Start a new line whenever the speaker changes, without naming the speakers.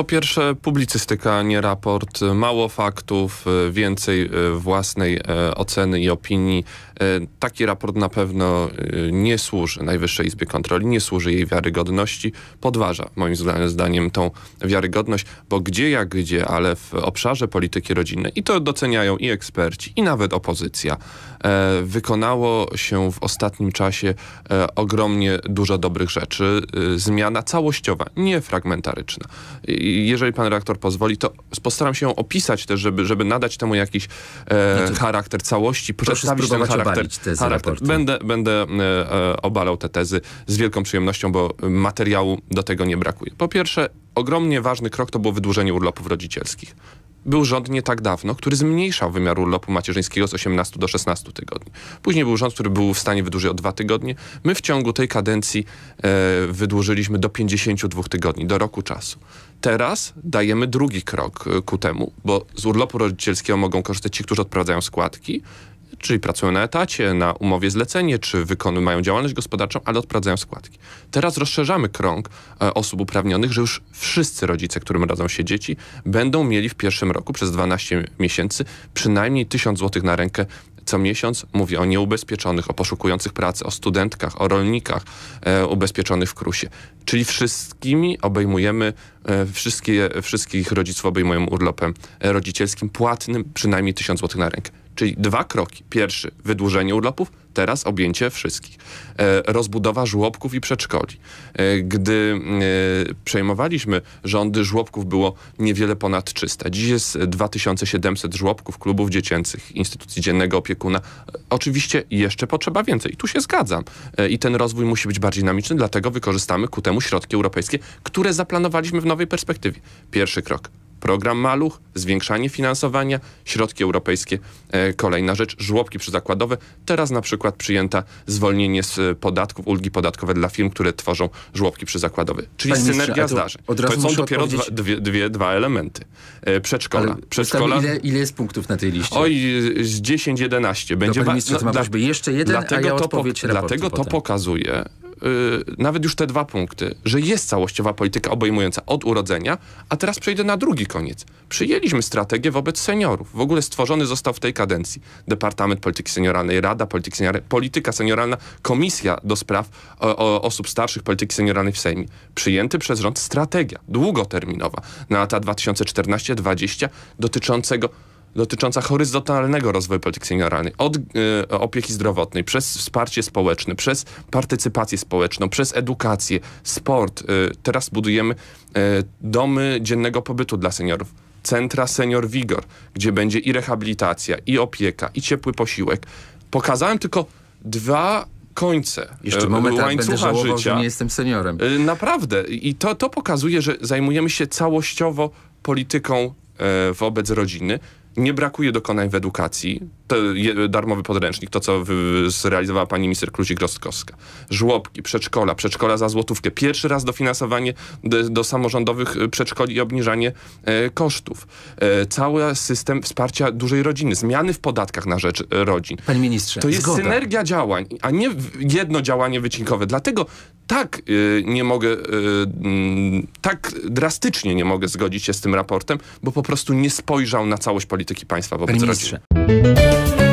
po pierwsze publicystyka, nie raport, mało faktów, y, więcej y, własnej y, oceny i opinii. Taki raport na pewno nie służy Najwyższej Izbie Kontroli, nie służy jej wiarygodności, podważa moim zdaniem tą wiarygodność, bo gdzie jak gdzie, ale w obszarze polityki rodzinnej, i to doceniają i eksperci, i nawet opozycja, e, wykonało się w ostatnim czasie e, ogromnie dużo dobrych rzeczy. Zmiana całościowa, nie fragmentaryczna jeżeli pan reaktor pozwoli, to postaram się ją opisać też, żeby, żeby nadać temu jakiś e, no charakter całości, przedstawić ten charakter. Tezy charakter. Będę, będę e, e, obalał te tezy z wielką przyjemnością, bo materiału do tego nie brakuje. Po pierwsze, ogromnie ważny krok to było wydłużenie urlopów rodzicielskich był rząd nie tak dawno, który zmniejszał wymiar urlopu macierzyńskiego z 18 do 16 tygodni. Później był rząd, który był w stanie wydłużyć o dwa tygodnie. My w ciągu tej kadencji e, wydłużyliśmy do 52 tygodni, do roku czasu. Teraz dajemy drugi krok e, ku temu, bo z urlopu rodzicielskiego mogą korzystać ci, którzy odprowadzają składki czyli pracują na etacie, na umowie zlecenie, czy wykonują działalność gospodarczą, ale odprowadzają składki. Teraz rozszerzamy krąg e, osób uprawnionych, że już wszyscy rodzice, którym rodzą się dzieci, będą mieli w pierwszym roku przez 12 miesięcy przynajmniej 1000 zł na rękę co miesiąc mówię o nieubezpieczonych, o poszukujących pracy, o studentkach, o rolnikach e, ubezpieczonych w KRUSie. Czyli wszystkimi obejmujemy, e, wszystkie, wszystkich rodziców obejmujemy urlopem e, rodzicielskim płatnym, przynajmniej 1000 zł na rękę. Czyli dwa kroki. Pierwszy, wydłużenie urlopów, teraz objęcie wszystkich. E, rozbudowa żłobków i przedszkoli. E, gdy e, przejmowaliśmy rządy, żłobków było niewiele ponad 300. Dziś jest 2700 żłobków, klubów dziecięcych, instytucji dziennego opiekuna. Oczywiście jeszcze potrzeba więcej. I tu się zgadzam. I ten rozwój musi być bardziej dynamiczny, dlatego wykorzystamy ku temu środki europejskie, które zaplanowaliśmy w nowej perspektywie. Pierwszy krok program Maluch, zwiększanie finansowania, środki europejskie. E, kolejna rzecz, żłobki przyzakładowe. Teraz na przykład przyjęta zwolnienie z e, podatków, ulgi podatkowe dla firm, które tworzą żłobki przyzakładowe. Czyli Panie synergia zdarzeń. to są dopiero dwa, dwie, dwie, dwa elementy. E, przedszkola. Przedszkola. Ile, ile jest punktów na tej liście? Oj, z 10-11. Będzie no, ministrze, dla, jeszcze jeden, dlatego a ja to po, Dlatego to pokazuje, Y, nawet już te dwa punkty, że jest całościowa polityka obejmująca od urodzenia, a teraz przejdę na drugi koniec. Przyjęliśmy strategię wobec seniorów. W ogóle stworzony został w tej kadencji Departament Polityki Senioralnej, Rada Polityki Senioralnej, Polityka Senioralna, Komisja do Spraw o, o, Osób Starszych Polityki Senioralnej w Sejmie. Przyjęty przez rząd strategia długoterminowa na lata 2014-2020 dotyczącego dotycząca horyzontalnego rozwoju polityki senioralnej, od y, opieki zdrowotnej, przez wsparcie społeczne, przez partycypację społeczną, przez edukację, sport. Y, teraz budujemy y, domy dziennego pobytu dla seniorów, centra Senior Vigor, gdzie będzie i rehabilitacja, i opieka, i ciepły posiłek. Pokazałem tylko dwa końce Jeszcze moment, łańcucha będę żałował, życia. Że nie jestem seniorem. Naprawdę. I to, to pokazuje, że zajmujemy się całościowo polityką wobec rodziny, nie brakuje dokonań w edukacji. To darmowy podręcznik, to co zrealizowała pani minister Kluzik-Rostkowska. Żłobki, przedszkola, przedszkola za złotówkę. Pierwszy raz dofinansowanie do, do samorządowych y, przedszkoli i obniżanie e, kosztów. E, cały system wsparcia dużej rodziny. Zmiany w podatkach na rzecz e, rodzin. Panie ministrze, To jest zgoda. synergia działań, a nie jedno działanie wycinkowe. Dlatego tak y, nie mogę, y, mm, tak drastycznie nie mogę zgodzić się z tym raportem, bo po prostu nie spojrzał na całość polityki polityki państwa wobec przecież